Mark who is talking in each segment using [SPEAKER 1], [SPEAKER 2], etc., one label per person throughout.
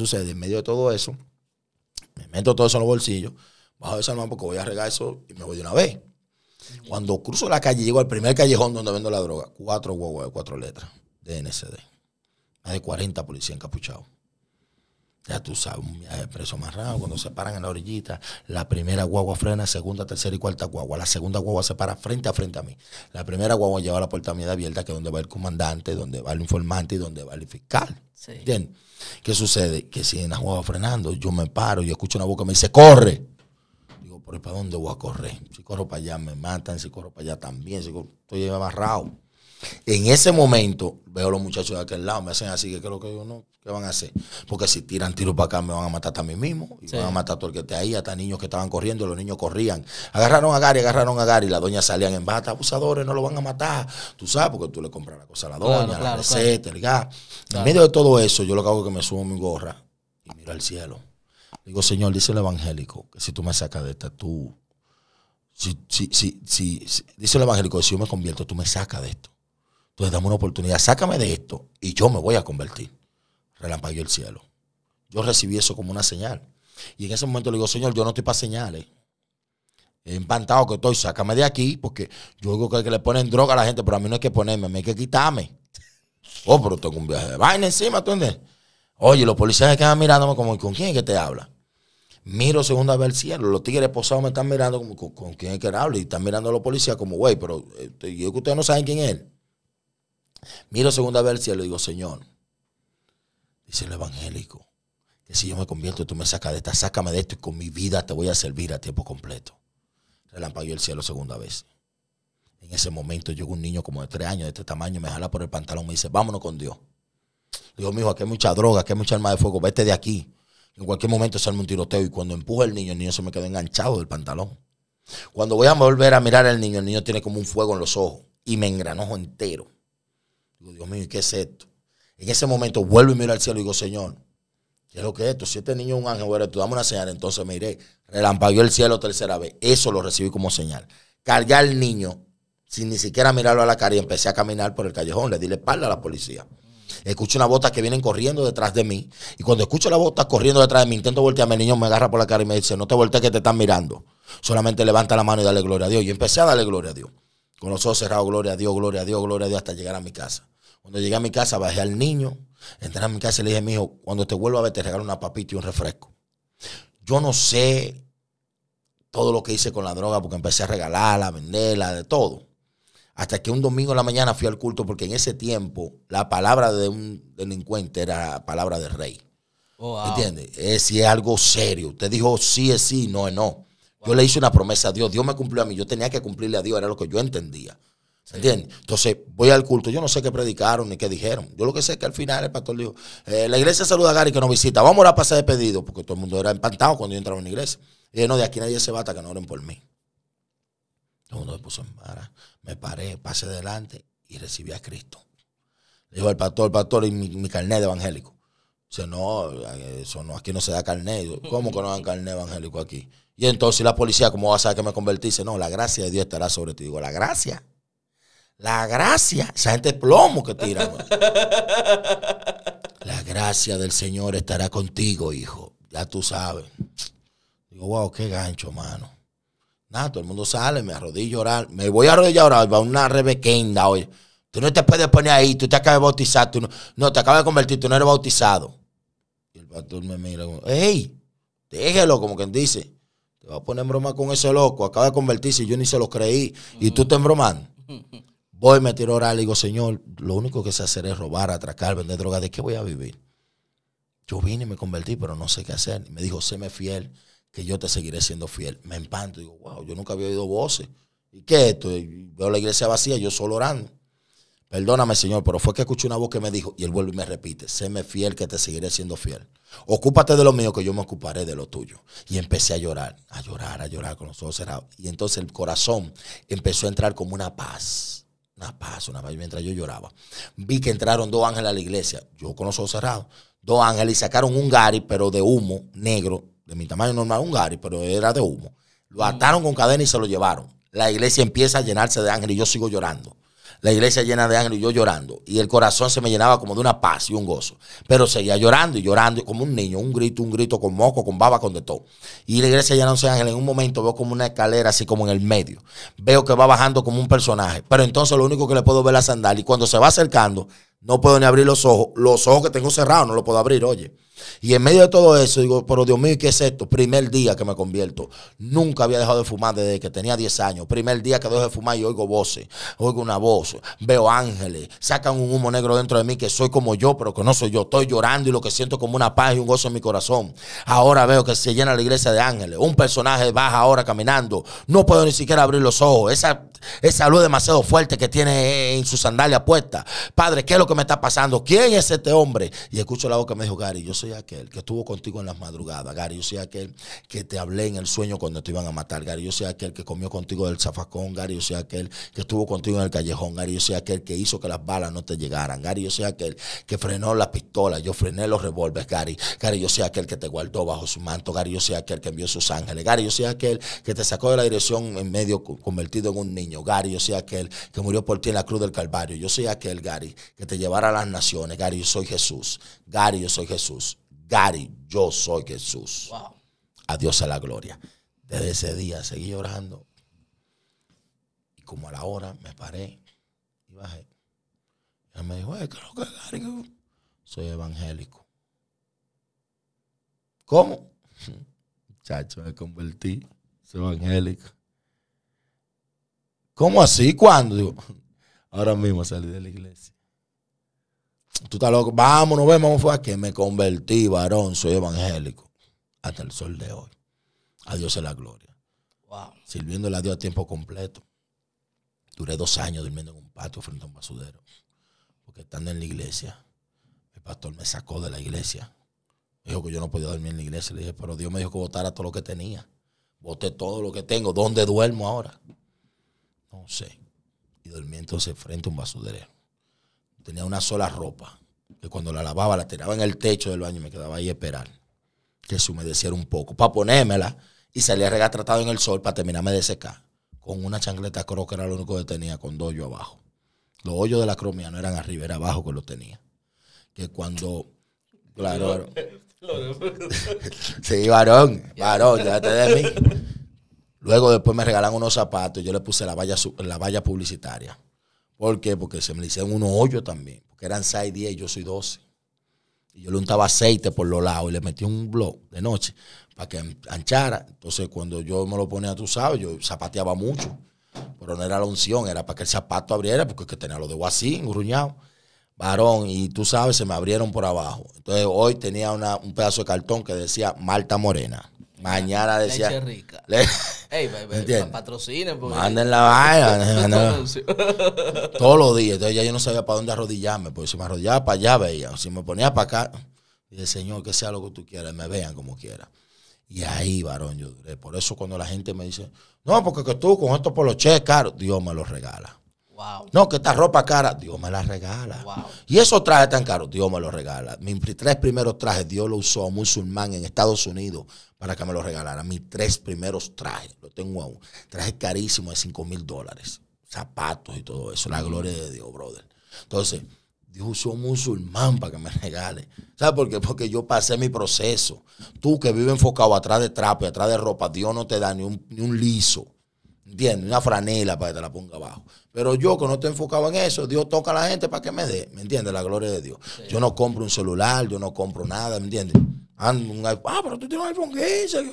[SPEAKER 1] sucede? En medio de todo eso, me meto todo eso en los bolsillos, bajo esa mano porque voy a regar eso y me voy de una vez. Cuando cruzo la calle, llego al primer callejón donde vendo la droga. Cuatro huevos de cuatro letras de NCD. Más de 40 policías encapuchados. Ya tú sabes, un viaje preso amarrado, cuando se paran en la orillita, la primera guagua frena, segunda, tercera y cuarta guagua. La segunda guagua se para frente a frente a mí. La primera guagua lleva la puerta mía abierta, que es donde va el comandante, donde va el informante y donde va el fiscal. ¿Qué sucede? Que si en la guagua frenando, yo me paro, yo escucho una voz que me dice, corre. Digo, ¿pero para dónde voy a correr? Si corro para allá me matan, si corro para allá también, si corro, estoy amarrado. En ese momento veo a los muchachos de aquel lado, me hacen así, que creo que yo no, ¿Qué van a hacer? Porque si tiran tiros para acá, me van a matar a mí mismo. Y me van a matar a todo el que esté ahí, hasta niños que estaban corriendo, los niños corrían. Agarraron a Gary, agarraron a Gary, y la doña salían en bata, abusadores, no lo van a matar. Tú sabes, porque tú le compras la cosa a la doña, la receta, el gas. En medio de todo eso, yo lo que hago es que me subo mi gorra y miro al cielo. Digo, Señor, dice el evangélico, que si tú me sacas de esta, tú. Si, si, si, si, dice el evangélico, si yo me convierto, tú me sacas de esto. Entonces dame una oportunidad, sácame de esto y yo me voy a convertir relampagueó el cielo. Yo recibí eso como una señal. Y en ese momento le digo, Señor, yo no estoy para señales. Empantado que estoy, sácame de aquí, porque yo digo que, le ponen droga a la gente, pero a mí no hay que ponerme, me hay que quitarme. Oh, pero tengo un viaje de vaina encima, ¿tú entiendes? Oye, los policías Están mirándome como, ¿con quién es que te habla? Miro segunda vez el cielo, los tigres posados me están mirando como, ¿con, quién es que habla? Y están mirando a los policías como, güey, pero este, yo que ustedes no saben quién es Miro segunda vez el cielo y digo, Señor, Dice el evangélico, que si yo me convierto, tú me sacas de esta, sácame de esto y con mi vida te voy a servir a tiempo completo. Relampagueó el cielo segunda vez. En ese momento llegó un niño como de tres años, de este tamaño, me jala por el pantalón, me dice, vámonos con Dios. digo, mijo, aquí hay mucha droga, aquí hay mucha arma de fuego, vete de aquí. En cualquier momento salme un tiroteo y cuando empuja el niño, el niño se me quedó enganchado del pantalón. Cuando voy a volver a mirar al niño, el niño tiene como un fuego en los ojos y me engranojo entero. Digo, Dios mío, ¿y qué es esto? En ese momento vuelvo y miro al cielo y digo, Señor, ¿qué es lo que es esto? Si este niño es un ángel, bueno, tú dame una señal, entonces me iré. Relampagueó el cielo tercera vez. Eso lo recibí como señal. Cargué al niño sin ni siquiera mirarlo a la cara y empecé a caminar por el callejón. Le di la espalda a la policía. Escucho una bota que vienen corriendo detrás de mí. Y cuando escucho la bota corriendo detrás de mí, intento voltearme, el niño me agarra por la cara y me dice, no te voltees que te están mirando. Solamente levanta la mano y dale gloria a Dios. Y empecé a darle gloria a Dios. Con los ojos cerrados, gloria a Dios, gloria a Dios, gloria a Dios, hasta llegar a mi casa. Cuando llegué a mi casa, bajé al niño, entré a mi casa y le dije, mi hijo, cuando te vuelva a ver, te regalo una papita y un refresco. Yo no sé todo lo que hice con la droga porque empecé a regalarla, venderla, de todo. Hasta que un domingo en la mañana fui al culto porque en ese tiempo la palabra de un delincuente era palabra del rey.
[SPEAKER 2] Oh, ¿Entiendes?
[SPEAKER 1] Es, eh, si es algo serio. Usted dijo sí es sí, no es no. Yo le hice una promesa a Dios. Dios me cumplió a mí. Yo tenía que cumplirle a Dios. Era lo que yo entendía. Entonces, voy al culto. Yo no sé qué predicaron ni qué dijeron. Yo lo que sé es que al final el pastor dijo: eh, La iglesia saluda a Gary que nos visita. Vamos a orar para pedido despedido. Porque todo el mundo era empantado cuando yo entraba en la iglesia. Y dije: No, de aquí nadie se bata que no oren por mí. Todo el mundo me puso en vara. Me paré, pasé adelante y recibí a Cristo. Le dijo al pastor: El pastor y mi, carnet de evangélico. Dice: No, eh, eso no, aquí no se da carnet. ¿Cómo que no dan carnet evangélico aquí? Y entonces la policía, ¿cómo va a saber que me convertí? Dice: No, la gracia de Dios estará sobre ti. Digo: La gracia. La gracia, esa gente es plomo que tira. La gracia del Señor estará contigo, hijo. Ya tú sabes. Digo, wow, qué gancho, mano. Nada, todo el mundo sale, me arrodillo a Me voy a arrodillar a va una rebequenda, hoy Tú no te puedes poner ahí, tú te acabas de bautizar, tú no, no te acabas de convertir, tú no eres bautizado. Y el pastor me mira hey, Déjelo, como quien dice. Te vas a poner broma con ese loco, acaba de convertirse y yo ni se lo creí. Y tú te embromas. Voy, me tiro orar, y digo, Señor, lo único que sé hacer es robar, atracar, vender droga, ¿De qué voy a vivir? Yo vine y me convertí, pero no sé qué hacer. me dijo, séme fiel, que yo te seguiré siendo fiel. Me empanto. Digo, wow, yo nunca había oído voces. ¿Y qué es esto? veo la iglesia vacía, yo solo orando. Perdóname, Señor, pero fue que escuché una voz que me dijo, y él vuelve y me repite, séme fiel que te seguiré siendo fiel. Ocúpate de lo mío, que yo me ocuparé de lo tuyo. Y empecé a llorar, a llorar, a llorar con los ojos cerrados. Y entonces el corazón empezó a entrar como una paz. Una paz, una paz, mientras yo lloraba. Vi que entraron dos ángeles a la iglesia, yo con los ojos cerrados. Dos ángeles y sacaron un gari, pero de humo, negro, de mi tamaño normal, un gari, pero era de humo. Lo mm. ataron con cadena y se lo llevaron. La iglesia empieza a llenarse de ángeles y yo sigo llorando la iglesia llena de ángeles y yo llorando. Y el corazón se me llenaba como de una paz y un gozo. Pero seguía llorando y llorando como un niño, un grito, un grito con moco, con baba, con de todo. Y la iglesia llena de ángeles, en un momento veo como una escalera así como en el medio. Veo que va bajando como un personaje. Pero entonces lo único que le puedo ver es la sandal. Y cuando se va acercando, no puedo ni abrir los ojos. Los ojos que tengo cerrados no los puedo abrir, oye. Y en medio de todo eso, digo, pero Dios mío, ¿qué es esto? Primer día que me convierto. Nunca había dejado de fumar desde que tenía 10 años. Primer día que dejo de fumar y oigo voces. Oigo una voz. Veo ángeles. Sacan un humo negro dentro de mí que soy como yo, pero que no soy yo. Estoy llorando y lo que siento como una paz y un gozo en mi corazón. Ahora veo que se llena la iglesia de ángeles. Un personaje baja ahora caminando. No puedo ni siquiera abrir los ojos. Esa, esa luz demasiado fuerte que tiene en su sandalia puesta. Padre, ¿qué es lo que me está pasando? ¿Quién es este hombre? Y escucho la voz que me dijo, Gary, yo soy aquel que estuvo contigo en las madrugadas, Gary, yo soy aquel que te hablé en el sueño cuando te iban a matar, Gary, yo soy aquel que comió contigo del zafacón, Gary, yo soy aquel que estuvo contigo en el callejón, Gary, yo soy aquel que hizo que las balas no te llegaran, Gary, yo soy aquel que frenó las pistolas, yo frené los revólveres, Gary, Gary, yo soy aquel que te guardó bajo su manto, Gary, yo soy aquel que envió sus ángeles, Gary, yo soy aquel que te sacó de la dirección en medio convertido en un niño, Gary, yo soy aquel que murió por ti en la cruz del Calvario, yo soy aquel, Gary, que te llevara a las naciones, Gary, yo soy Jesús, Gary, yo soy Jesús. Gary, yo soy Jesús. Adiós A la gloria. Desde ese día seguí orando. Y como a la hora me paré y bajé. Él me dijo, creo que Gary, soy evangélico. ¿Cómo? Muchacho, me convertí. Soy evangélico. ¿Cómo así? ¿Cuándo? Digo, ahora mismo salí de la iglesia tú estás loco, vamos, nos vemos, fue que me convertí, varón, soy evangélico, hasta el sol de hoy. A Dios la gloria. Wow. Sirviéndole a Dios a tiempo completo. Duré dos años durmiendo en un patio frente a un basudero. Porque estando en la iglesia, el pastor me sacó de la iglesia. dijo que yo no podía dormir en la iglesia. Le dije, pero Dios me dijo que votara todo lo que tenía. Voté todo lo que tengo. ¿Dónde duermo ahora? No sé. Y dormí entonces frente a un basudero. Tenía una sola ropa, que cuando la lavaba la tiraba en el techo del baño y me quedaba ahí a esperar que se humedeciera un poco, para ponérmela y salía regatratado en el sol para terminarme de secar. Con una chancleta creo que era lo único que tenía, con dos hoyos abajo. Los hoyos de la cromía no eran arriba, era abajo que los tenía. Que cuando. Claro. sí, varón, varón, déjate de mí. Luego después me regalaron unos zapatos, yo le puse la valla, la valla publicitaria. ¿Por qué? Porque se me hicieron unos hoyos también. Porque eran 6, 10, yo soy 12. Y yo le untaba aceite por los lados y le metí un blog de noche para que anchara. Entonces, cuando yo me lo ponía, tú sabes, yo zapateaba mucho. Pero no era la unción, era para que el zapato abriera, porque es que tenía los de así, gruñado Varón, y tú sabes, se me abrieron por abajo. Entonces, hoy tenía un pedazo de cartón que decía Marta Morena. Mañana decía. Leche rica. Ey, patrocinen. Manden la vaina. Todos los días. Entonces ya yo no sabía para dónde arrodillarme. Porque si me arrodillaba para allá, veía. Si me ponía para acá, dije, Señor, que sea lo que tú quieras, me vean como quiera. Y ahí, varón, yo duré. Por eso cuando la gente me dice, no, porque que tú con esto por los che, Dios me los regala. No, que esta ropa cara, Dios me la regala. Y esos trajes tan caros, Dios me los regala. Mis tres primeros trajes, Dios lo usó a un musulmán en Estados Unidos para que me los regalara. Mis tres primeros trajes, lo tengo aún. Traje carísimo de 5 mil dólares. Zapatos y todo eso. La mm. gloria de Dios, brother. Entonces, Dios usó a un musulmán para que me regale. ¿Sabes por qué? Porque yo pasé mi proceso. Tú que vives enfocado atrás de trapo y atrás de ropa, Dios no te da ni un, ni un liso. ¿Entiendes? Una franela para que te la ponga abajo. Pero yo que no estoy enfocado en eso, Dios toca a la gente para que me dé, ¿me entiendes? La gloria de Dios. Yo no compro un celular, yo no compro nada, ¿me entiendes? ah, pero tú tienes un iPhone
[SPEAKER 2] 15.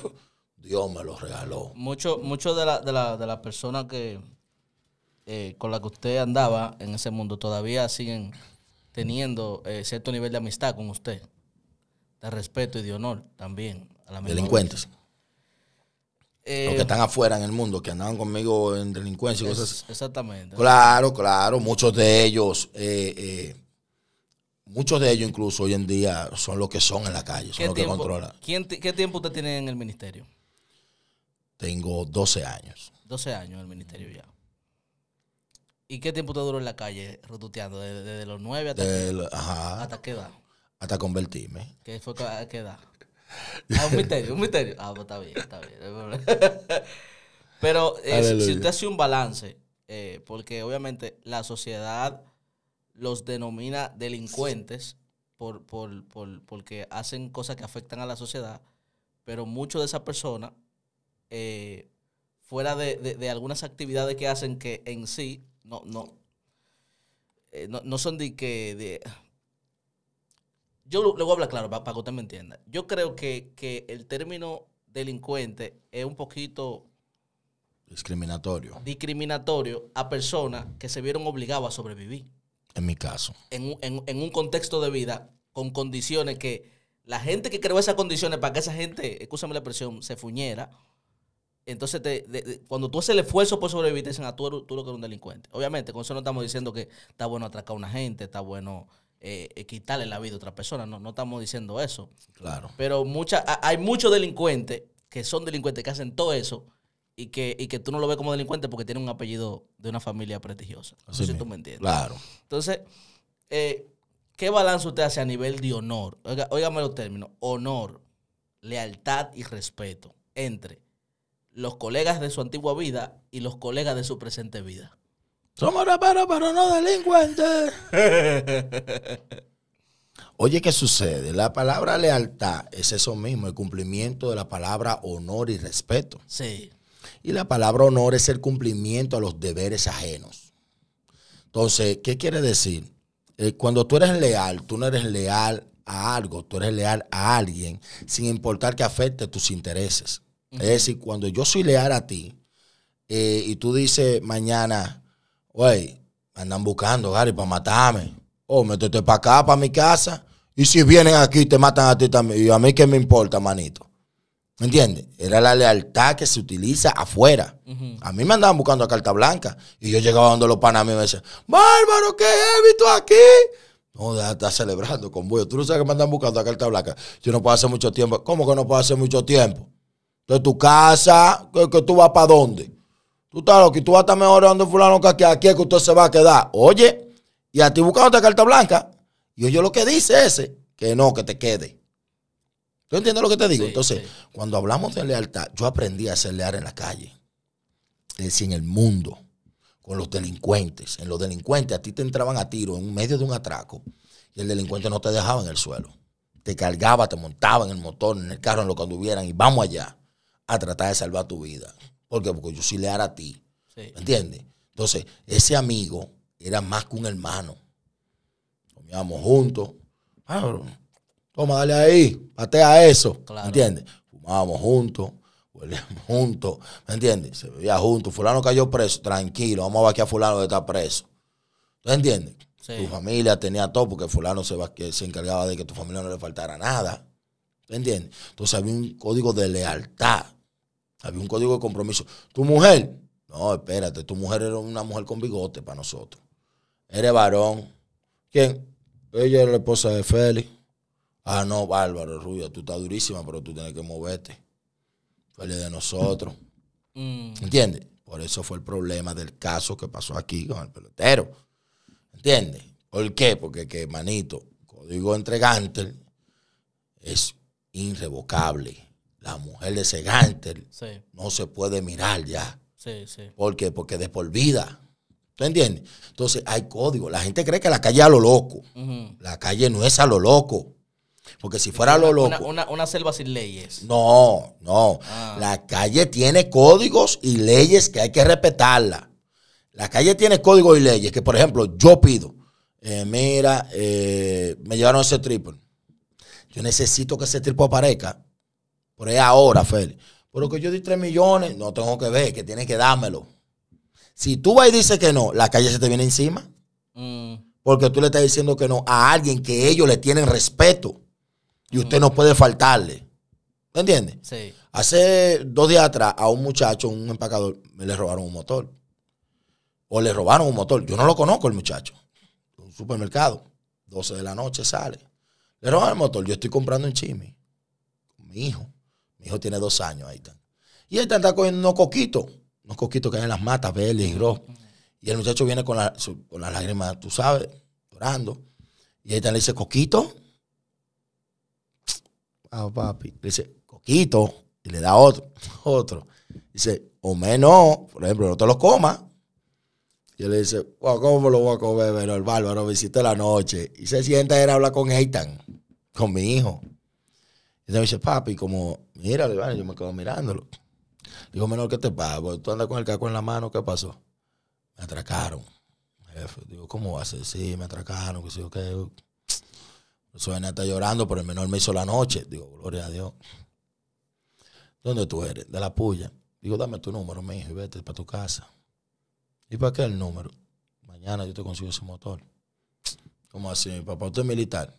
[SPEAKER 2] Dios me lo regaló. Muchos de las la, de personas que eh, con las que usted andaba en ese mundo todavía siguen teniendo eh, cierto nivel de amistad con usted, de respeto y de honor también. A la Delincuentes los que eh, están afuera
[SPEAKER 1] en el mundo, que andaban conmigo en delincuencia y cosas Exactamente. Claro, claro, muchos de ellos, eh, eh, muchos de ellos incluso hoy en día son los que son en la calle, son los que controlan.
[SPEAKER 2] ¿Qué tiempo usted tiene en el ministerio?
[SPEAKER 1] Tengo 12 años.
[SPEAKER 2] 12 años en el ministerio ya. ¿Y qué tiempo te duró en la calle rotuteando? ¿Desde, los 9 hasta, hasta qué edad?
[SPEAKER 1] Hasta convertirme.
[SPEAKER 2] ¿Qué fue qué edad? Ah, un misterio, un misterio. Ah, pues, está bien, está bien. Pero si, usted hace un balance, eh, porque obviamente la sociedad los denomina delincuentes porque hacen cosas que afectan a la sociedad, pero mucho de esa persona, eh, fuera de, algunas actividades que hacen que en sí no, no, eh, no, no son de que... De, yo le voy a hablar claro para, que usted me entienda. Yo creo que, el término delincuente es un poquito
[SPEAKER 1] Discriminatorio.
[SPEAKER 2] Discriminatorio a personas que se vieron obligadas a sobrevivir. En mi caso. En, un contexto de vida con condiciones que la gente que creó esas condiciones para que esa gente, escúchame la expresión, se fuñera. Entonces, te, cuando tú haces el esfuerzo por sobrevivir, te dicen, a ah, tú, tú lo que eres un delincuente. Obviamente, con eso no estamos diciendo que está bueno atracar a una gente, está bueno eh, eh, quitarle la vida a otra persona. No, no estamos diciendo eso. Claro. Pero hay muchos delincuentes que son delincuentes que hacen todo eso y que, que tú no lo ves como delincuente porque tiene un apellido de una familia prestigiosa. No sé si tú me entiendes. Claro. Entonces, eh, ¿qué balance usted hace a nivel de honor? óigame los términos. Honor, lealtad y respeto entre los colegas de su antigua vida y los colegas de su presente vida. Somos raperos,
[SPEAKER 1] pero no delincuentes. Oye, ¿qué sucede? La palabra lealtad es eso mismo, el cumplimiento de la palabra honor y respeto. Sí. Y la palabra honor es el cumplimiento a los deberes ajenos. Entonces, ¿qué quiere decir? Eh, cuando tú eres leal, tú no eres leal a algo, tú eres leal a alguien, sin importar que afecte tus intereses. Es decir, cuando yo soy leal a ti eh, y tú dices mañana, güey, me andan buscando, Gary, para matarme. O oh, métete para acá, para mi casa. Y si vienen aquí, te matan a ti también. Y a mí qué me importa, manito. ¿Me entiendes? Era la lealtad que se utiliza afuera. A mí me andaban buscando a carta blanca. Y yo llegaba donde los panas me decían, bárbaro, ¿qué he tú aquí? No, deja está celebrando con vos. Tú no sabes que me andan buscando a carta blanca. Yo no puedo hacer mucho tiempo. ¿Cómo que no puedo hacer mucho tiempo? De tu casa, que, que tú vas para dónde. Tú estás loco y tú vas a estar mejorando fulano que aquí, es que usted se va a quedar. Oye, y a ti buscando esta carta blanca. Y oye lo que dice ese, que no, que te quede. ¿Tú entiendes lo que te digo? Entonces, cuando hablamos de lealtad, yo aprendí a ser leal en la calle. Es decir, en el mundo, con los delincuentes. En los delincuentes, a ti te entraban a tiro en medio de un atraco y el delincuente no te dejaba en el suelo. Te cargaba, te montaba en el motor, en el carro, en lo que anduvieran y vamos allá a tratar de salvar tu vida. ¿Por qué? Porque yo le leal a ti.
[SPEAKER 2] ¿Me entiendes?
[SPEAKER 1] Entonces, ese amigo era más que un hermano. Comíamos juntos. Ah, bro, toma, dale ahí, patea eso. ¿Me entiendes? Fumábamos juntos, volvíamos juntos. ¿Me entiendes? Se bebía juntos. Fulano cayó preso, tranquilo, vamos a ver aquí a Fulano está preso. ¿Tú entiendes? Tu familia tenía todo porque Fulano se, se encargaba de que tu familia no le faltara nada. ¿Me entiendes? Entonces había un código de lealtad había un código de compromiso. Tu mujer, no, espérate, tu mujer era una mujer con bigote para nosotros. Eres varón. ¿Quién? Ella era la esposa de Félix. Ah, no, bárbaro, Rubio, tú estás durísima, pero tú tienes que moverte. Félix de nosotros. Mm. ¿Entiendes? Por eso fue el problema del caso que pasó aquí con el pelotero. ¿Entiendes? ¿Por qué? Porque que, manito, código entregante es irrevocable la mujer de ese no se puede mirar ya. Sí, sí. ¿Por qué? Porque de por vida. ¿Tú entiendes? Entonces hay código. La gente cree que la calle es a lo loco. La calle no es a lo loco. Porque si fuera a lo loco.
[SPEAKER 2] Una, selva sin leyes. No,
[SPEAKER 1] no. Ah. La calle tiene códigos y leyes que hay que respetarla. La calle tiene códigos y leyes que, por ejemplo, yo pido. Eh, mira, eh, me llevaron ese triple. Yo necesito que ese triple aparezca por es ahora, Félix. Pero que yo di 3 millones, no tengo que ver, que tienes que dármelo. Si tú vas y dices que no, la calle se te viene encima. Mm. Porque tú le estás diciendo que no a alguien que ellos le tienen respeto. Y usted no puede faltarle. ¿Me entiendes? Sí. Hace dos días atrás, a un muchacho, un empacador, me le robaron un motor. O le robaron un motor. Yo no lo conozco el muchacho. Un supermercado. 12 de la noche sale. Le roban el motor. Yo estoy comprando un chimi. Con mi hijo. Mi hijo tiene dos años, ahí están. Y él está cogiendo unos coquitos, unos coquitos que hay en las matas, verdes y Y el muchacho viene con, las lágrimas, tú sabes, llorando. Y ahí está, le dice, Coquito. Ah, papi. Le dice, Coquito. Y le da otro, otro. Dice, o menos, por ejemplo, no te los comas. Y él le dice, ¿cómo lo voy a comer? Pero el bárbaro visita la noche. Y se sienta a hablar con Eitan, con mi hijo. Y entonces me dice, papi, como Míralo, Yo me quedo mirándolo. Digo, menor, ¿qué te pago. Pues, tú andas con el caco en la mano, ¿qué pasó? Me atracaron. Jefe. Digo, ¿cómo va a ser? Sí, me atracaron, que yo qué Suena está llorando, pero el menor me hizo la noche. Digo, gloria a Dios. ¿Dónde tú eres? De la puya. Digo, dame tu número, mi hijo, y vete para tu casa. ¿Y para qué el número? Mañana yo te consigo ese motor. ¿Cómo así, mi papá? ¿Usted es militar?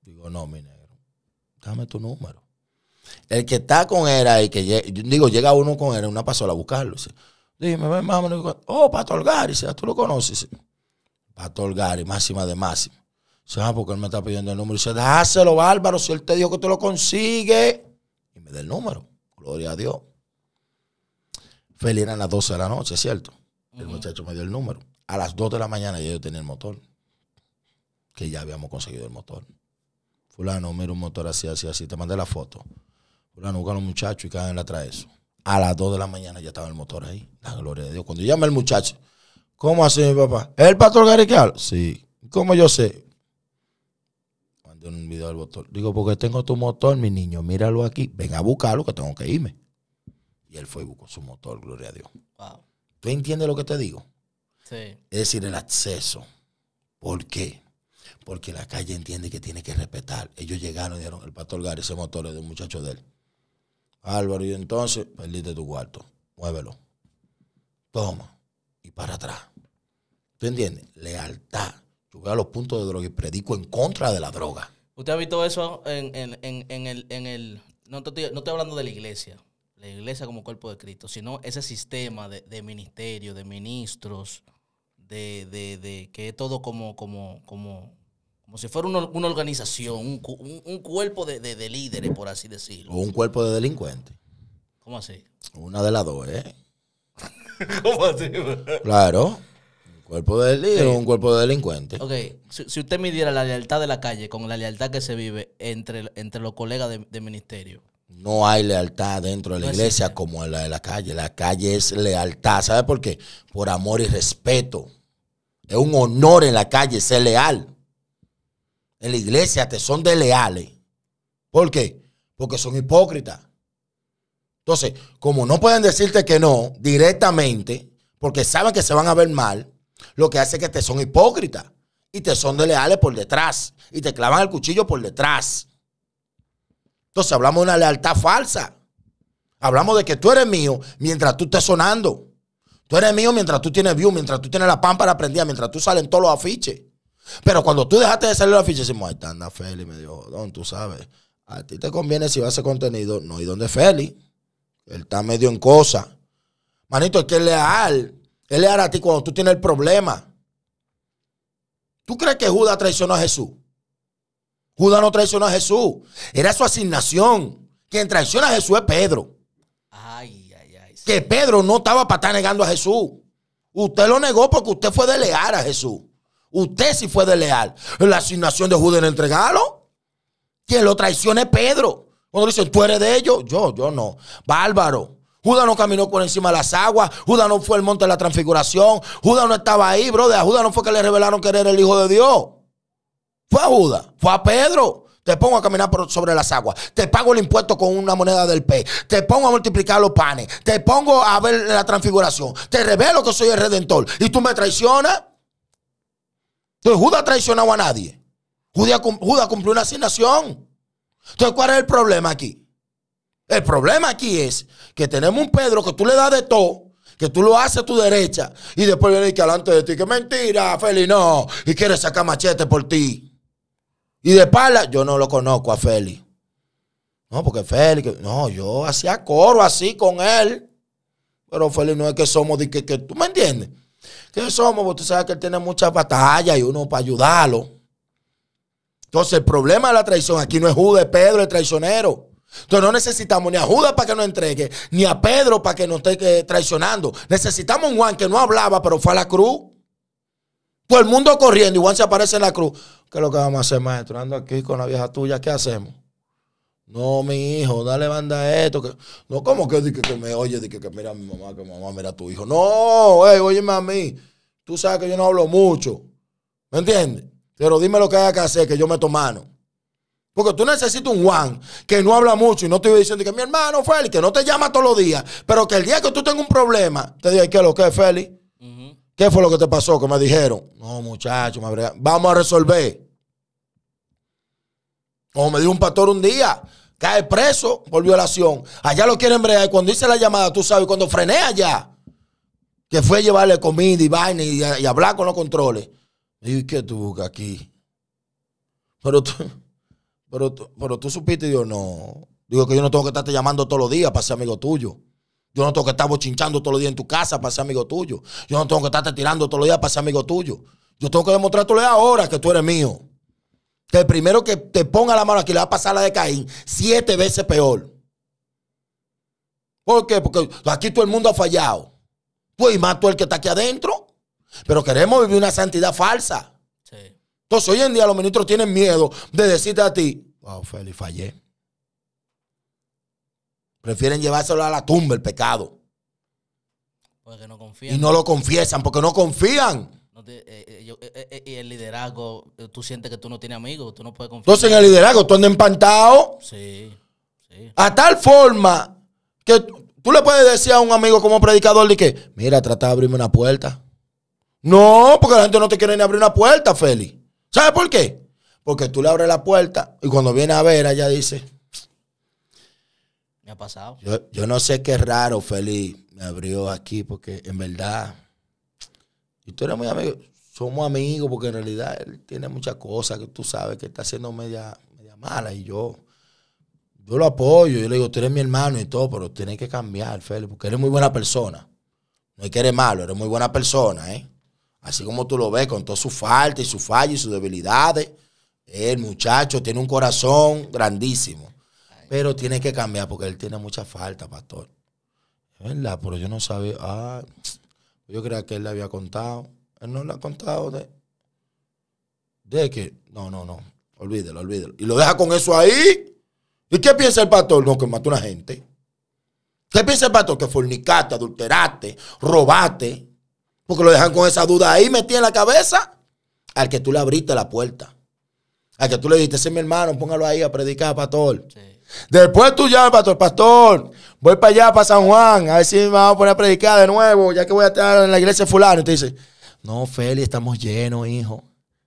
[SPEAKER 1] Digo, no, mi negro. Dame tu número. El que está con él y que digo, llega uno con él, una pasola a buscarlo. Dice, dime, mamá, oh, Pastor Gary, dice, tú lo conoces. Pato y máxima de máxima. Dice, ah, porque él me está pidiendo el número. Dice, dáselo, bárbaro, si él te dijo que te lo consigue. Y me da el número. Gloria a Dios. Feliz a las 12 de la noche, ¿cierto? El muchacho me dio el número. A las 2 de la mañana ya yo tenía el motor. Que ya habíamos conseguido el motor. Fulano, mira un motor así, así, así. Te mandé la foto. Fulano, buscar a un muchacho y vez atrás trae eso. A las 2 de la mañana ya estaba el motor ahí. La gloria de Dios. Cuando llama el muchacho, ¿cómo así mi papá? el pastor Garical? Sí. ¿Cómo yo sé? Cuando un video al motor. Digo, porque tengo tu motor, mi niño, míralo aquí. Ven a buscarlo que tengo que irme. Y él fue y buscó su motor, gloria a Dios. ¿Tú entiendes lo que te digo? Sí. Es decir, el acceso. ¿Por qué? Porque la calle entiende que tiene que respetar. Ellos llegaron y dieron el pastor Gary, ese motor es de un muchacho de él. Álvaro, y entonces perdiste tu cuarto. Muévelo. Toma. Y para atrás. ¿Tú entiendes? Lealtad. Yo voy a los puntos de droga y predico en contra de la droga.
[SPEAKER 2] ¿Usted ha visto eso en, en, en, en el... En el no, estoy, hablando de la iglesia, la iglesia como cuerpo de Cristo, sino ese sistema de, de ministerio, de ministros, de, de, de, que es todo como, como, como, como si fuera una, organización, un, cuerpo de, líderes, por así decirlo.
[SPEAKER 1] O un cuerpo de delincuentes. ¿Cómo así? Una de las dos, ¿eh?
[SPEAKER 2] ¿Cómo así? claro.
[SPEAKER 1] Un cuerpo de líderes o un cuerpo de delincuentes.
[SPEAKER 2] Ok, si, usted midiera la lealtad de la calle con la lealtad que se vive entre, entre los colegas de, ministerio.
[SPEAKER 1] No hay lealtad dentro de la iglesia como la de la calle. La calle es lealtad. ¿Sabe por qué? Por amor y respeto. Es un honor en la calle ser leal en la iglesia te son desleales. ¿Por qué? Porque son hipócritas. Entonces, como no pueden decirte que no directamente, porque saben que se van a ver mal, lo que hace es que te son hipócritas y te son desleales por detrás y te clavan el cuchillo por detrás. Entonces hablamos de una lealtad falsa. Hablamos de que tú eres mío mientras tú estés sonando. Tú eres mío mientras tú tienes view, mientras tú tienes la pámpara prendida, mientras tú salen todos los afiches. Pero cuando tú dejaste de salir a la ficha, decimos, ahí está, anda Feli. Me dijo, don, tú sabes, a ti te conviene si vas a hacer contenido, no y donde Feli. Él está medio en cosa. Manito, es que es leal. Es leal a ti cuando tú tienes el problema. ¿Tú crees que Judas traicionó a Jesús? Judas no traicionó a Jesús. Era su asignación. Quien traiciona a Jesús es Pedro. Ay, ay, ay. Que Pedro no estaba para estar negando a Jesús. Usted lo negó porque usted fue de a Jesús. Usted sí fue de desleal. La asignación de Judas en entregarlo. Quien lo traiciona es Pedro. Cuando dice, tú eres de ellos, yo, yo no. Bárbaro. Judas no caminó por encima de las aguas. Judas no fue al monte de la transfiguración. Judas no estaba ahí, brother. A Judas no fue que le revelaron que era el Hijo de Dios. Fue a Judas, fue a Pedro. Te pongo a caminar sobre las aguas. Te pago el impuesto con una moneda del pe. Te pongo a multiplicar los panes. Te pongo a ver la transfiguración. Te revelo que soy el redentor. Y tú me traicionas. Entonces Judas traicionaba a nadie. Judas, cumplió una asignación. Entonces, ¿cuál es el problema aquí? El problema aquí es que tenemos un Pedro que tú le das de todo, que tú lo haces a tu derecha, y después viene que adelante de ti, que mentira, Feli, no, y quiere sacar machete por ti. Y de pala, yo no lo conozco a Feli. No, porque Feli, no, yo hacía coro así con él. Pero Feli no es que somos de que tú me entiendes. ¿Qué somos? Porque tú sabes que él tiene muchas batallas y uno para ayudarlo. Entonces, el problema de la traición aquí no es Judas, Pedro, el traicionero. Entonces, no necesitamos ni a Judas para que nos entregue, ni a Pedro para que nos esté eh, traicionando. Necesitamos un Juan que no hablaba, pero fue a la cruz. Todo el mundo corriendo y Juan se aparece en la cruz. ¿Qué es lo que vamos a hacer, maestro? Ando aquí con la vieja tuya, ¿qué hacemos? No, mi hijo, dale banda a esto. Que, no, ¿cómo que, que, que, me oye, que, que mira a mi mamá, que mamá mira a tu hijo. No, oye, óyeme a mí. Tú sabes que yo no hablo mucho. ¿Me entiendes? Pero dime lo que haya que hacer, que yo meto mano. Porque tú necesitas un Juan que no habla mucho y no te estoy diciendo que mi hermano Feli, que no te llama todos los días, pero que el día que tú tengas un problema, te diga, ¿qué es lo que es, Feli? ¿Qué fue lo que te pasó? Que me dijeron, no, muchacho, vamos a resolver. O me dijo un pastor un día, cae preso por violación. Allá lo quieren bregar y cuando hice la llamada, tú sabes, cuando frené allá, que fue llevarle comida y vaina y, hablar con los controles. Y ¿qué tú aquí? Pero tú, pero, pero tú supiste, Dios, no. Digo que yo no tengo que estarte llamando todos los días para ser amigo tuyo. Yo no tengo que estar bochinchando todos los días en tu casa para ser amigo tuyo. Yo no tengo que estarte tirando todos los días para ser amigo tuyo. Yo tengo que demostrarle ahora que tú eres mío. El primero que te ponga la mano aquí le va a pasar la de Caín siete veces peor. ¿Por qué? Porque aquí todo el mundo ha fallado. Tú y más tú el que está aquí adentro. Pero queremos vivir una santidad falsa. Entonces, hoy en día los ministros tienen miedo de decirte a ti, wow, Félix, fallé. Prefieren llevárselo a la tumba el pecado.
[SPEAKER 2] Porque no confían. Y no lo confiesan,
[SPEAKER 1] porque no confían.
[SPEAKER 2] Eh, eh, eh, y el liderazgo, tú sientes que tú no tienes amigos, tú no puedes confiar. Entonces en el liderazgo tú andas empantado. Sí,
[SPEAKER 1] sí. A tal forma que tú le puedes decir a un amigo como predicador de que, mira, trata de abrirme una puerta. No, porque la gente no te quiere ni abrir una puerta, Feli. ¿Sabes por qué? Porque tú le abres la puerta y cuando viene a ver, ella dice.
[SPEAKER 2] Me ha pasado. Yo,
[SPEAKER 1] yo no sé qué raro, Feli, me abrió aquí porque en verdad y tú eres muy amigo. Somos amigos porque en realidad él tiene muchas cosas que tú sabes que está haciendo media, media mala. Y yo, yo lo apoyo. Yo le digo, tú eres mi hermano y todo, pero tiene que cambiar, Félix, porque eres muy buena persona. No es que eres malo, eres muy buena persona, ¿eh? Así como tú lo ves, con todas sus faltas y sus fallas y sus debilidades. El muchacho tiene un corazón grandísimo. Pero tiene que cambiar porque él tiene mucha falta, pastor. Es verdad, pero yo no sabía. Ah, yo creía que él le había contado. Él no le ha contado de, de que, no, no, no, olvídelo, olvídelo. Y lo deja con eso ahí. ¿Y qué piensa el pastor? No, que mató a una gente. ¿Qué piensa el pastor? Que fornicaste, adulteraste, robaste. Porque lo dejan con esa duda ahí metida en la cabeza. Al que tú le abriste la puerta. Al que tú le dijiste, ese mi hermano, póngalo ahí a predicar, pastor. Después tú llamas, pastor, pastor, voy para allá, para San Juan, a ver si me van a poner a predicar de nuevo, ya que voy a estar en la iglesia fulano. Y te dice, no, Feli, estamos llenos, hijo.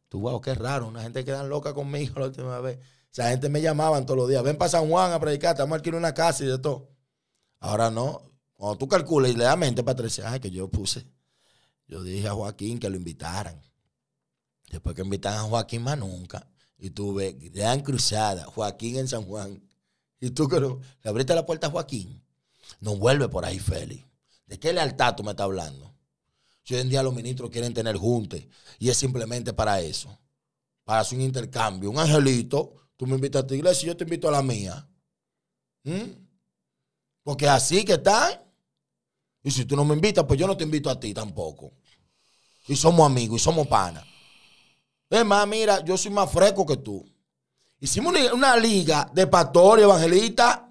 [SPEAKER 1] Tú, wow, qué raro, una gente quedan loca conmigo la última vez. O Esa gente me llamaban todos los días, ven para San Juan a predicar, estamos alquilando una casa y de todo. Ahora no, cuando tú calculas y le das mente para 13 años que yo puse, yo dije a Joaquín que lo invitaran. Después que invitan a Joaquín más nunca. Y tuve gran cruzada, Joaquín en San Juan. Y tú que le abriste la puerta a Joaquín. No vuelve por ahí, Félix. ¿De qué lealtad tú me estás hablando? Si hoy en día los ministros quieren tener junte y es simplemente para eso, para hacer un intercambio. Un angelito, tú me invitas a tu iglesia y yo te invito a la mía. ¿Mm? Porque así que está Y si tú no me invitas, pues yo no te invito a ti tampoco. Y somos amigos y somos panas. Es más, mira, yo soy más fresco que tú. Hicimos una, una liga de pastores evangelistas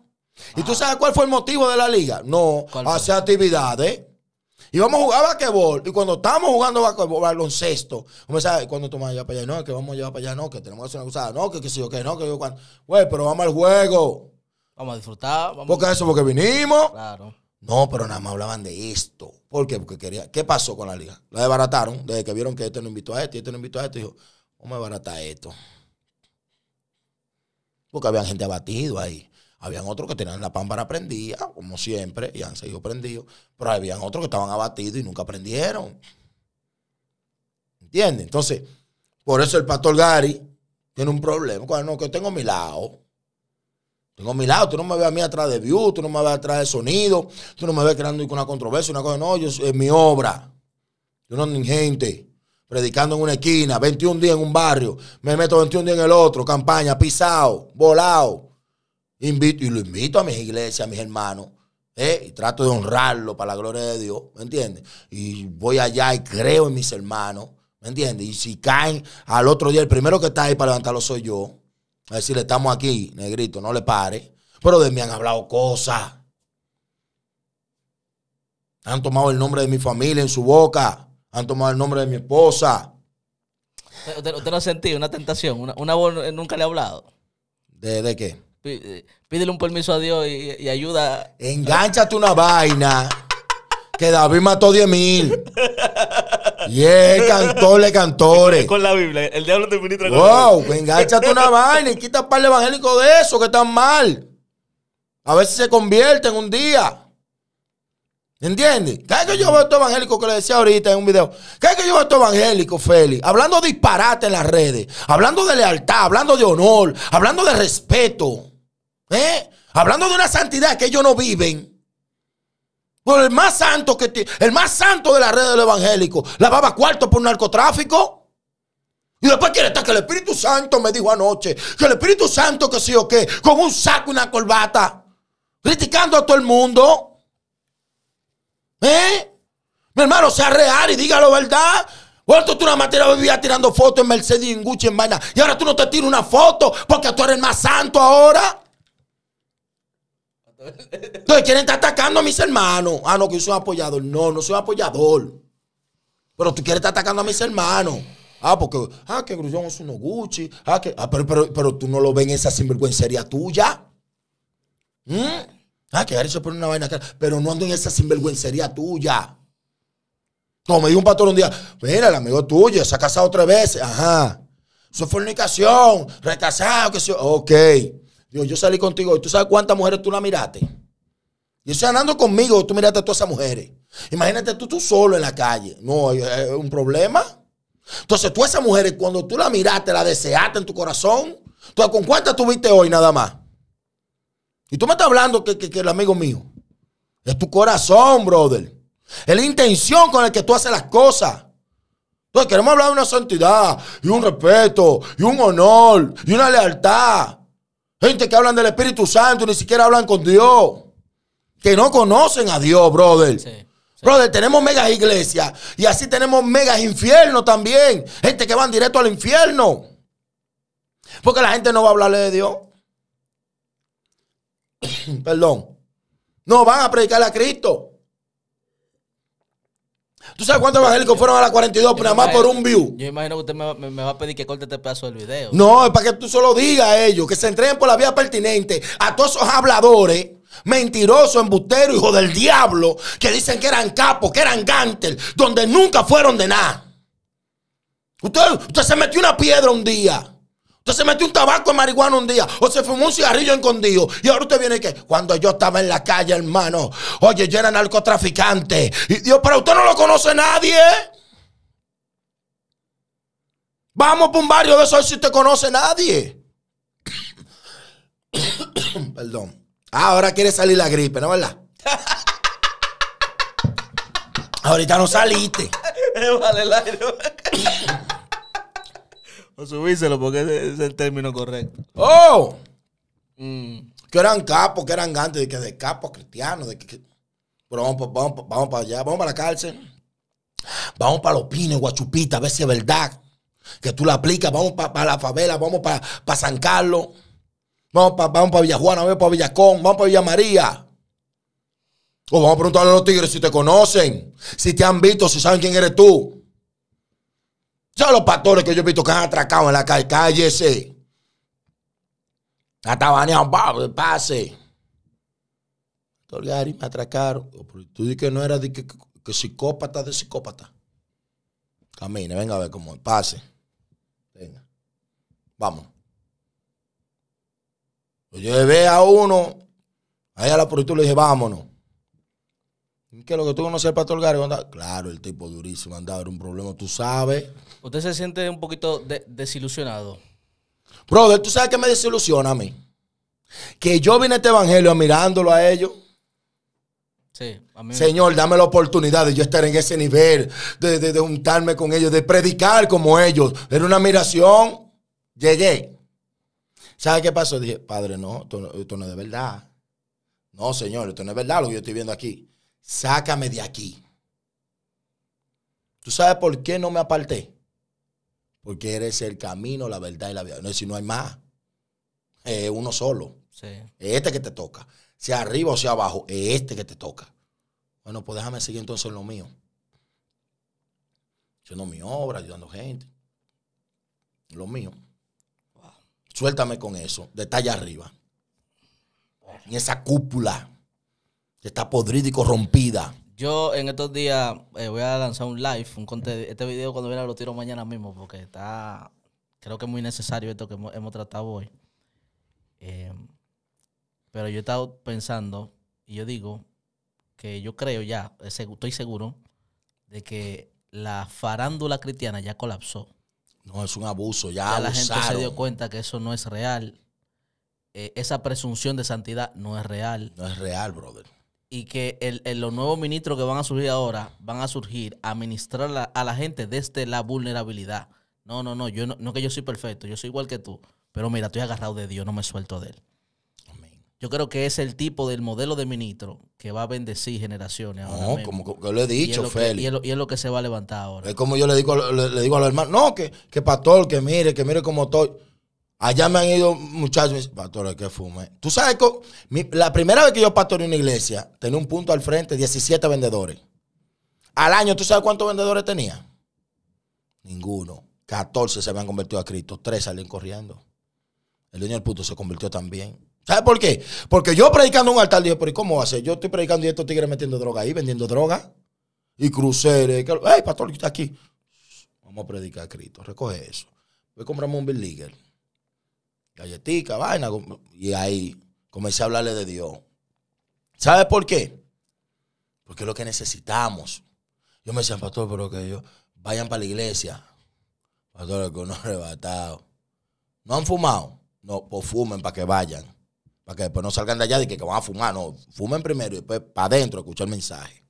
[SPEAKER 1] ¿Y tú sabes cuál fue el motivo de la liga? No, hacer actividades. Y vamos a jugar basquetbol. Y cuando estamos jugando baloncesto, sabes? cuando tomamos allá para allá? No, que vamos a llevar para allá, no, que tenemos que hacer una cosa, no, que qué sé yo, que no, que yo cuando. Güey, pero vamos al juego. Vamos a disfrutar. Vamos porque eso, porque vinimos. Claro. No, pero nada más hablaban de esto. ¿Por qué? Porque quería. ¿Qué pasó con la liga? La desbarataron desde que vieron que este no invitó a este y este no invitó a este. Dijo, vamos a desbaratar esto. Porque había gente abatido ahí. Habían otros que tenían la pámpara prendida, como siempre, y han seguido prendidos. Pero habían otros que estaban abatidos y nunca prendieron. ¿Entiendes? Entonces, por eso el pastor Gary tiene un problema. Cuando no, que tengo mi lado. Tengo mi lado, tú no me ves a mí atrás de view, tú no me ves atrás de sonido, tú no me ves creando una controversia, una cosa. No, yo, es mi obra. Yo no ni gente. Predicando en una esquina, 21 días en un barrio, me meto 21 días en el otro, campaña, pisado, volado invito y lo invito a mis iglesias, a mis hermanos, eh, y trato de honrarlo para la gloria de Dios, ¿me entiendes? Y voy allá y creo en mis hermanos, ¿me entiendes? Y si caen al otro día, el primero que está ahí para levantarlo soy yo. A decirle, estamos aquí, negrito, no le pare. Pero de mí han hablado cosas. Han tomado el nombre de mi familia en su boca. Han tomado el nombre de mi esposa.
[SPEAKER 2] ¿Usted, no ha sentido una tentación? ¿Una, voz eh, nunca le ha hablado?
[SPEAKER 1] ¿De, de qué?
[SPEAKER 2] Eh, pídele un permiso a Dios y, y ayuda.
[SPEAKER 1] Engánchate una vaina. Que David mató 10 mil.
[SPEAKER 2] Y es cantores, cantores. Con la Biblia. El diablo te ministra con Wow, la pues engánchate una vaina
[SPEAKER 1] y quita para el evangélico de eso, que están mal. A ver si se convierte en un día. ¿Entiendes? ¿Qué es que yo veo a estos evangélicos que le decía ahorita en un video? ¿Qué es que yo veo a estos evangélicos, Félix? Hablando de disparate en las redes, hablando de lealtad, hablando de honor, hablando de respeto. ¿Eh? Hablando de una santidad que ellos no viven. Por el más santo que el más santo de la red del evangélico lavaba cuarto por narcotráfico. Y después quiere estar que el Espíritu Santo me dijo anoche, que el Espíritu Santo que sí o qué, con un saco y una corbata, criticando a todo el mundo. ¿Eh? Mi hermano, sea real y diga la verdad. ¿cuánto tú una materia Vivía tirando fotos en Mercedes y en Gucci en vaina. Y ahora tú no te tiras una foto porque tú eres más santo ahora. Entonces quieren estar atacando a mis hermanos. Ah, no, que yo soy un apoyador. No, no soy un apoyador. Pero tú quieres estar atacando a mis hermanos. Ah, porque, ah, que Grullón es uno Gucci. Ah, que, ah, pero, tú no lo ven esa sinvergüencería tuya. ¿Mm? Ah, que se pone una vaina cara. Pero no ando en esa sinvergüencería tuya. Como me dijo un pastor un día, mira, el amigo tuyo se ha casado tres veces. Ajá. Eso es fornicación, recasado, que se... Ok yo salí contigo y tú sabes cuántas mujeres tú la miraste. Yo estoy andando conmigo, tú miraste a todas esas mujeres. Imagínate tú, tú solo en la calle. No, es un problema. Entonces, tú esas mujeres, cuando tú la miraste, la deseaste en tu corazón, entonces, ¿con cuántas tuviste hoy nada más? Y tú me estás hablando que, que, que el amigo mío. Es tu corazón, brother. Es la intención con la que tú haces las cosas. Entonces, queremos hablar de una santidad y un respeto y un honor y una lealtad. Gente que hablan del Espíritu Santo, ni siquiera hablan con Dios. Que no conocen a Dios, brother. Brother, tenemos megas iglesias y así tenemos megas infierno también. Gente que van directo al infierno. Porque la gente no va a hablarle de Dios. Perdón. No van a predicarle a Cristo. ¿Tú sabes cuántos evangélicos fueron a la 42 nada más por un view?
[SPEAKER 2] Yo imagino que usted me, va a pedir que corte este pedazo del video. No,
[SPEAKER 1] es para que tú solo digas a ellos, que se entreguen por la vía pertinente a todos esos habladores. mentirosos, embusteros, hijo del diablo, que dicen que eran capos, que eran gantel, donde nunca fueron de nada. usted se metió una piedra un día. Usted se metió un tabaco en marihuana un día o se fumó un cigarrillo encondido Y ahora usted viene que cuando yo estaba en la calle, hermano, oye, yo era narcotraficante. Y Dios, pero usted no lo conoce nadie. Vamos por un barrio de esos si usted conoce nadie. Perdón. Ah, ahora quiere salir la gripe, ¿no es verdad? Ahorita
[SPEAKER 2] no saliste. vale, O subírselo porque ese es el término correcto. ¡Oh! Mm. Que eran capos, que
[SPEAKER 1] eran antes de que de capos cristianos, pero vamos, para allá, vamos para la cárcel. Vamos para los pines, guachupita, a ver si es verdad. Que tú la aplicas, vamos para la favela, vamos para San Carlos, vamos para Villajuana, vamos para Villacón, vamos para Villa María. O vamos a preguntarle a los tigres si te conocen, si te han visto, si saben quién eres tú. Son los pastores que yo he visto que han atracado en la calle? Cállese. Hasta baneado, pues, pase. Tolgari, me atracaron. Tú dices que no era de que, psicópata de psicópata. Camine, venga a ver cómo pase. Venga. Vamos. Yo llevé a uno, allá a la prostituta le dije, vámonos.
[SPEAKER 2] ¿Qué es lo que tú conoces el pastor Gary?
[SPEAKER 1] Claro, el tipo durísimo andaba, era un problema, tú sabes.
[SPEAKER 2] ¿Usted se siente un poquito desilusionado?
[SPEAKER 1] Brother, ¿tú sabes que me desilusiona a mí? Que yo vine a este evangelio mirándolo a ellos.
[SPEAKER 2] Sí, a
[SPEAKER 1] Señor, dame la oportunidad de yo estar en ese nivel, de, juntarme con ellos, de predicar como ellos. Era una admiración. Llegué. ¿Sabe qué pasó? Dije, Padre, no, esto no es de verdad. No, Señor, esto no es verdad lo que yo estoy viendo aquí. Sácame de aquí. ¿Tú sabes por qué no me aparté? porque eres el camino, la verdad y la vida. No, es si no hay más, es eh, uno solo. Es este que te toca. Sea arriba o sea abajo, es este que te toca. Bueno, pues déjame seguir entonces lo mío. Haciendo mi obra, ayudando gente. Lo mío. Suéltame con eso, detalle arriba. En esa cúpula que está podrida y corrompida
[SPEAKER 2] yo en estos días eh, voy a lanzar un live, un Este video cuando viene lo tiro mañana mismo porque está, creo que es muy necesario esto que hemos, tratado hoy. Em, pero yo he estado pensando y yo digo que yo creo ya, estoy seguro de que la farándula cristiana ya colapsó.
[SPEAKER 1] No, es un abuso, ya, la gente se dio
[SPEAKER 2] cuenta que eso no es real. Eh, esa presunción de santidad no es real. No es real, brother y que el, el, los nuevos ministros que van a surgir ahora van a surgir a ministrar a la gente desde la vulnerabilidad. No, no, no, yo no, que yo soy perfecto, yo soy igual que tú, pero mira, estoy agarrado de Dios, no me suelto de él. Yo creo que es el tipo del modelo de ministro que va a bendecir generaciones. Ahora no, como que lo he dicho, Félix. y, es lo, que se va a levantar ahora. Es como yo le digo, le, digo a los hermanos,
[SPEAKER 1] no, que, que pastor, que mire, que mire cómo estoy. Allá me han ido muchachos, Pastores, pastor, que fume. Tú sabes, que la primera vez que yo pastoreé una iglesia, tenía un punto al frente, 17 vendedores. Al año, ¿tú sabes cuántos vendedores tenía? Ninguno. 14 se habían convertido a Cristo, 3 salen corriendo. El dueño del puto se convirtió también. ¿Sabes por qué? Porque yo predicando un altar dije, pero ¿y cómo hace? Yo estoy predicando y estos tigres metiendo droga ahí, vendiendo droga. Y cruceres ¡Ey, pastor, está aquí! Vamos a predicar a Cristo. Recoge eso. Voy a comprarme un Bill galletica, vaina. Y ahí comencé a hablarle de Dios. ¿Sabes por qué? Porque es lo que necesitamos. Yo me decía, pastor, pero que ellos vayan para la iglesia. Pastor, que uno arrebatado. ¿No han fumado? No, pues fumen para que vayan. Para que después no salgan de allá y que, van a fumar. No, fumen primero y después para adentro escuchar el mensaje.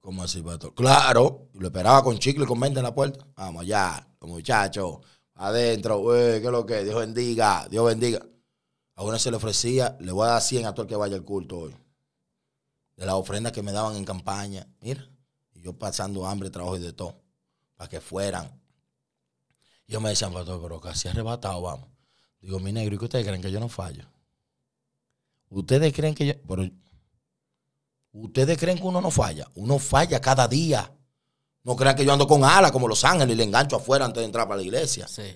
[SPEAKER 1] ¿Cómo así, pastor? Claro, lo esperaba con chicle y con mente en la puerta. Vamos allá los muchachos adentro, güey, ¿qué es lo que? Dios bendiga, Dios bendiga. A uno se le ofrecía, le voy a dar 100 a todo el que vaya al culto hoy. De las ofrendas que me daban en campaña. Mira, yo pasando hambre, trabajo y de todo. Para que fueran. yo me decían, pastor, pero casi arrebatado vamos. Digo, mi negro, ¿y qué ustedes creen que yo no fallo? Ustedes creen que yo... Pero, ustedes creen que uno no falla. Uno falla cada día. No creas que yo ando con alas como los ángeles y le engancho afuera antes de entrar para la iglesia. Sí.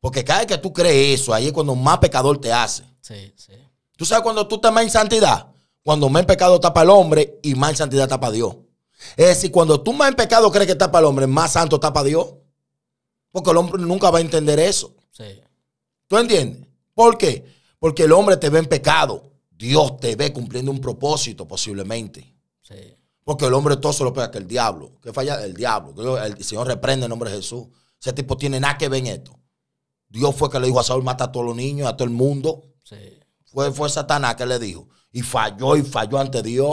[SPEAKER 1] Porque cada vez que tú crees eso, ahí es cuando más pecador te hace. Sí, sí. Tú sabes cuando tú estás más en santidad, cuando más en pecado está para el hombre y más en santidad está para Dios. Es decir, cuando tú más en pecado crees que está para el hombre, más santo está para Dios. Porque el hombre nunca va a entender eso. Sí. ¿Tú entiendes? ¿Por qué? Porque el hombre te ve en pecado. Dios te ve cumpliendo un propósito posiblemente. Sí. Porque el hombre todo se lo pega que el diablo. que falla? El diablo. El Señor reprende en nombre de Jesús. Ese tipo tiene nada que ver en esto. Dios fue que le dijo a Saúl, mata a todos los niños, a todo el mundo. Fue, fue Satanás que le dijo. Y falló y falló ante Dios.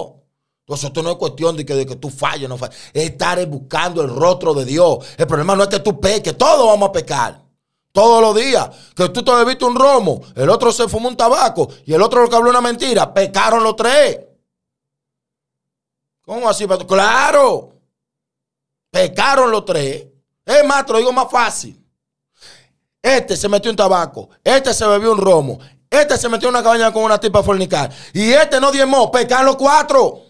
[SPEAKER 1] Entonces, esto no es cuestión de que, de que tú falles, no falles. Es estar buscando el rostro de Dios. El problema no es que tú peques, todos vamos a pecar. Todos los días. Que tú te bebiste un romo, el otro se fumó un tabaco y el otro lo que habló una mentira. Pecaron los tres. ¿Cómo así? Claro. Pecaron los tres. Es más, lo digo más fácil. Este se metió un tabaco. Este se bebió un romo. Este se metió en una cabaña con una tipa fornicar. Y este no diezmó. Pecaron los cuatro.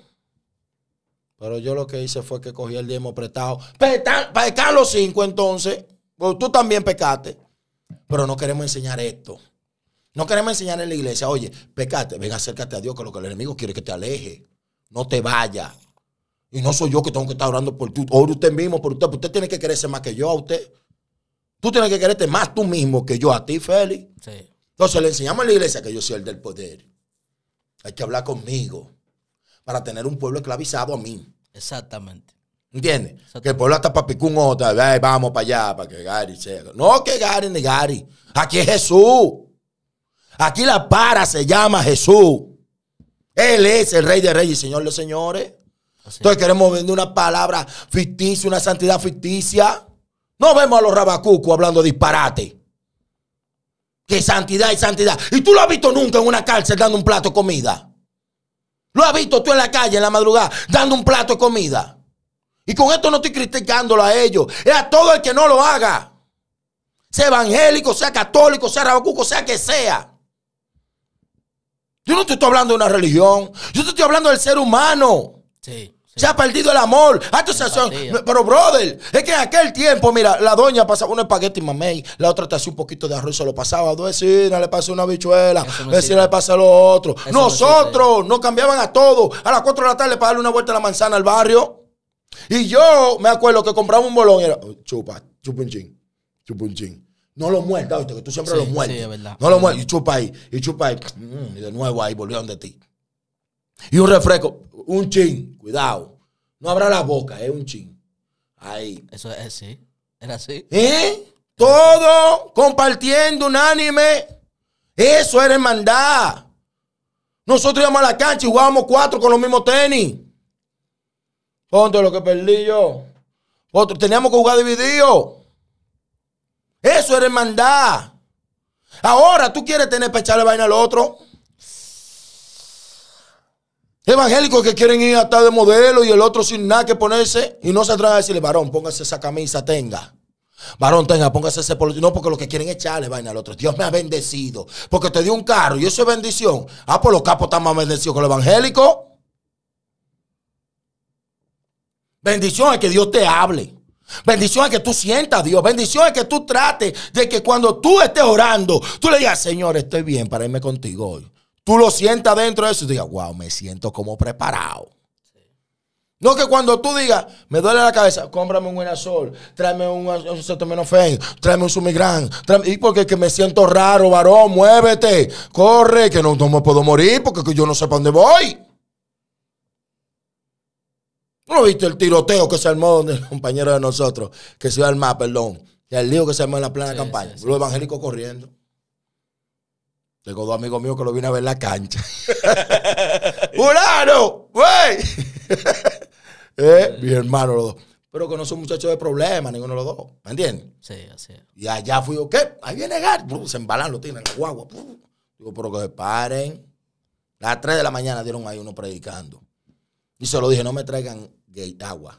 [SPEAKER 1] Pero yo lo que hice fue que cogí el diezmo prestado. Pecaron los cinco entonces. tú también pecaste. Pero no queremos enseñar esto. No queremos enseñar en la iglesia, oye, pecate, ven, acércate a Dios, que lo que el enemigo quiere que te aleje no te vaya Y no soy yo que tengo que estar orando por ti. Ore usted mismo por usted, usted tiene que quererse más que yo a usted. Tú tienes que quererte más tú mismo que yo a ti, Félix. Sí. Entonces le enseñamos a la iglesia que yo soy el del poder. Hay que hablar conmigo para tener un pueblo esclavizado a mí. Exactamente. ¿Entiendes? Que el pueblo hasta picún otra vamos para allá, para que Gary sea. No que Gary ni Gary. Aquí es Jesús. Aquí la para se llama Jesús. Él es el rey de reyes y señor de señores. Entonces queremos vender una palabra ficticia, una santidad ficticia. No vemos a los rabacucos hablando disparate. Que santidad y santidad. Y tú lo has visto nunca en una cárcel dando un plato de comida. Lo has visto tú en la calle, en la madrugada, dando un plato de comida. Y con esto no estoy criticándolo a ellos. Es a todo el que no lo haga. Sea evangélico, sea católico, sea rabacuco, sea que sea. Yo no te estoy hablando de una religión. Yo te estoy hablando del ser humano. Sí. Se ha perdido el amor. Ah, pero, brother, es que en aquel tiempo, mira, la doña pasaba un espagueti mamey, la otra te hacía un poquito de arroz, se lo pasaba. a Vecina le pasaba una bichuela, dos vecina le pasaba lo otro. Nosotros nos cambiaban a todos. A las cuatro de la tarde para darle una vuelta a la manzana al barrio. Y yo me acuerdo que compraba un bolón era oh, chupa, chupunchín, chupunchín. No lo muerdas, Que tú
[SPEAKER 2] siempre lo muerdes. No lo muerdes.
[SPEAKER 1] Y chupa ahí. Y chupa ahí. Mm, y de nuevo ahí volvieron de ti. Y un refresco. Un chin. Cuidado. No abra la boca.
[SPEAKER 2] Es un chin. Ahí. Eso es, así. Era así.
[SPEAKER 1] ¿Eh? Todo compartiendo unánime. Eso era hermandad. Nosotros íbamos a la cancha y jugábamos cuatro con los mismos tenis. Ponte lo que perdí yo. Otro, teníamos que jugar dividido. Eso era hermandad. Ahora tú quieres tener para echarle vaina al otro. Evangélicos que quieren ir hasta de modelo y el otro sin nada que ponerse y no se atreve a decirle, varón, póngase esa camisa, tenga. Varón, tenga, póngase ese polo No, porque lo que quieren echarle vaina al otro. Dios me ha bendecido. Porque te dio un carro y eso es bendición. Ah, pues los capos están más bendecidos que los evangélicos. Bendición es que Dios te hable. Bendición es que tú sientas Dios. Bendición es que tú trates de que cuando tú estés orando, tú le digas, Señor, estoy bien para irme contigo hoy. Tú lo sientas dentro de eso y digas, wow, me siento como preparado. No que cuando tú digas, me duele la cabeza, cómprame un sol, tráeme un, un acetaminofén, tráeme un sumigrán y porque que me siento raro, varón, muévete, corre, que no, no me puedo morir porque yo no sé para dónde voy. ¿No viste el tiroteo que se armó el compañero de nosotros? Que se iba perdón. El lío que se armó en la plana campaña. Los evangélicos corriendo. Tengo dos amigos míos que lo vine a ver en la cancha.
[SPEAKER 2] ¡Urano!
[SPEAKER 1] ¡Wey! ¿Eh? Mi hermano, los dos. Pero que no son muchachos de problema, ninguno de los dos. ¿Me entiendes? Sí, así es. Y allá fui yo, ¿qué? Ahí viene Gar. Se embalan lo tienen, guagua. Digo, pero que se paren. A Las 3 de la mañana dieron ahí uno predicando. Y se lo dije, no me traigan agua.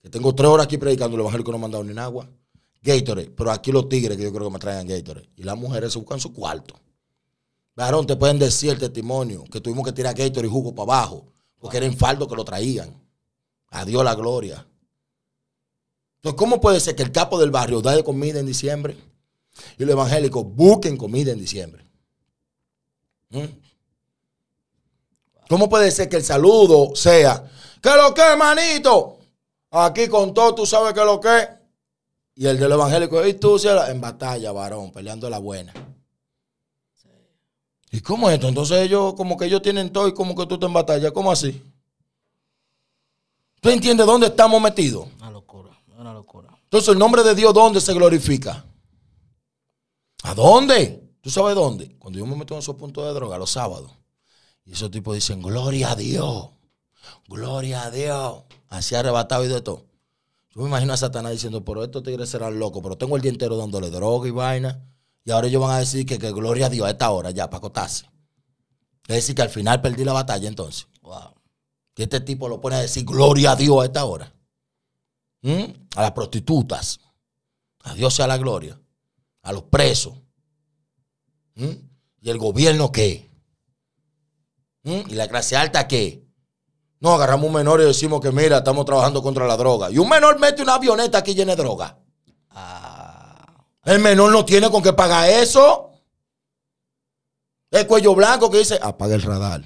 [SPEAKER 1] Que tengo tres horas aquí predicando el evangélico no me ha dado ni agua. Gatorade, pero aquí los tigres que yo creo que me traigan Gatorade. Y las mujeres se buscan su cuarto. Varón, te pueden decir el testimonio que tuvimos que tirar Gatorade y jugo para abajo, porque era en faldo que lo traían. Adiós la gloria. Entonces, ¿cómo puede ser que el capo del barrio da de comida en diciembre y los evangélicos busquen comida en diciembre? ¿Mm? ¿Cómo puede ser que el saludo sea, ¿qué lo que, hermanito Aquí con todo, tú sabes que lo que. Y el del evangélico, ¿y tú, En batalla, varón, peleando la buena. ¿Y cómo es esto? Entonces ellos, como que ellos tienen todo y como que tú estás en batalla. ¿Cómo así? ¿Tú entiendes dónde estamos metidos? Una locura, una locura. Entonces, el nombre de Dios, ¿dónde se glorifica? ¿A dónde? ¿Tú sabes dónde? Cuando yo me meto en esos puntos de droga, los sábados. Y esos tipos dicen, gloria a Dios, gloria a Dios. Así arrebatado y de todo. Yo me imagino a Satanás diciendo, pero estos tigres serán loco. pero tengo el día entero dándole droga y vaina. Y ahora ellos van a decir que, gloria a Dios a esta hora ya, para acotarse. Es decir, que al final perdí la batalla entonces. Wow. Que este tipo lo pone a decir gloria a
[SPEAKER 2] Dios a esta hora.
[SPEAKER 1] ¿Mm? A las prostitutas. A Dios sea la gloria. A los presos. ¿Mm? ¿Y el gobierno qué? ¿Mm? ¿Y la clase alta qué? No, agarramos un menor y decimos que mira, estamos trabajando contra la droga. Y un menor mete una avioneta aquí llena de droga. Ah. El menor no tiene con qué pagar eso. El cuello blanco que dice, apaga el radar.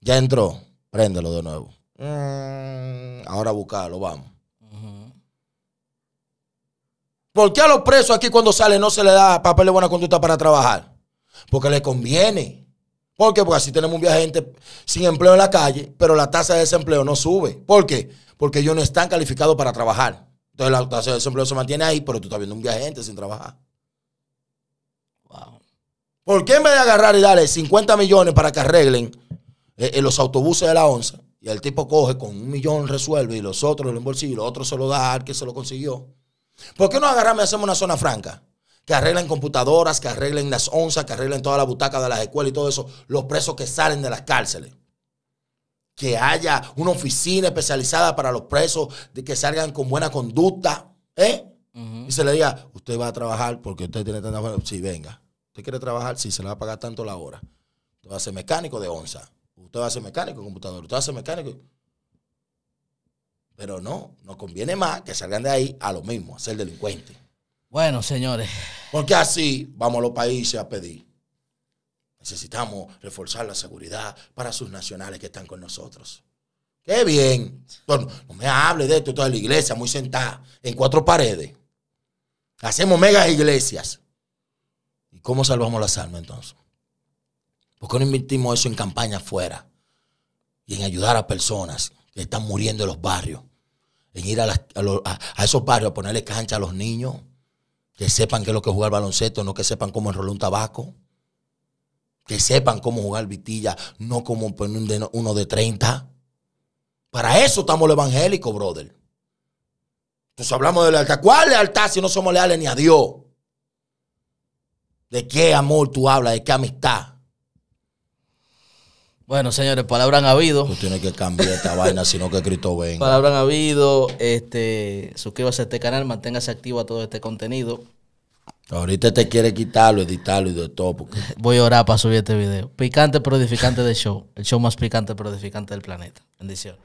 [SPEAKER 1] Ya entró, préndelo de nuevo. Mm. Ahora buscalo, vamos. ¿Por qué a los presos aquí cuando salen no se le da papel de buena conducta para trabajar? Porque les conviene. ¿Por qué? Porque así tenemos un viaje sin empleo en la calle, pero la tasa de desempleo no sube. ¿Por qué? Porque ellos no están calificados para trabajar. Entonces la tasa de desempleo se mantiene ahí, pero tú estás viendo un viaje sin trabajar. Wow. ¿Por qué en vez de agarrar y darle 50 millones para que arreglen eh, eh, los autobuses de la ONSA, Y el tipo coge con un millón, resuelve, y los otros lo embolsillo, y los otros se lo da que se lo consiguió. ¿Por qué no agarramos y hacemos una zona franca? que arreglen computadoras, que arreglen las onzas, que arreglen toda la butaca de las escuelas y todo eso, los presos que salen de las cárceles. Que haya una oficina especializada para los presos de que salgan con buena conducta, ¿eh? Y se le diga, usted va a trabajar porque usted tiene tanta... Sí, venga. ¿Usted quiere trabajar? Sí, se le va a pagar tanto la hora. Usted va a ser mecánico de onza. Usted va a ser mecánico de computador. Usted va a ser mecánico... Pero no, nos conviene más que salgan de ahí a lo mismo, a ser delincuente.
[SPEAKER 2] Bueno, señores, porque
[SPEAKER 1] así vamos los países a pedir. Necesitamos reforzar la seguridad para sus nacionales que están con nosotros. ¡Qué bien! no me hable de esto, toda la iglesia muy sentada en cuatro paredes. Hacemos mega iglesias. ¿Y cómo salvamos las almas entonces? ¿Por qué no invertimos eso en campaña afuera? Y en ayudar a personas que están muriendo en los barrios. En ir a, a esos barrios a ponerle cancha a los niños que sepan que es lo que juega jugar baloncesto, no que sepan cómo enrolar un tabaco, que sepan cómo jugar vitilla, no como uno de 30. Para eso estamos los evangélicos, brother. Entonces hablamos de lealtad. ¿Cuál lealtad si no somos leales ni a Dios? ¿De qué amor tú hablas? ¿De qué amistad? Bueno, señores, palabras han habido. Tú tienes que cambiar esta vaina, sino que Cristo venga.
[SPEAKER 2] Palabras han habido. Este, suscríbase a este canal, manténgase activo a todo este contenido. Ahorita te quiere quitarlo, editarlo y de todo. Voy a orar para subir este video. Picante pero edificante de show. El show más picante pero edificante del planeta. Bendiciones.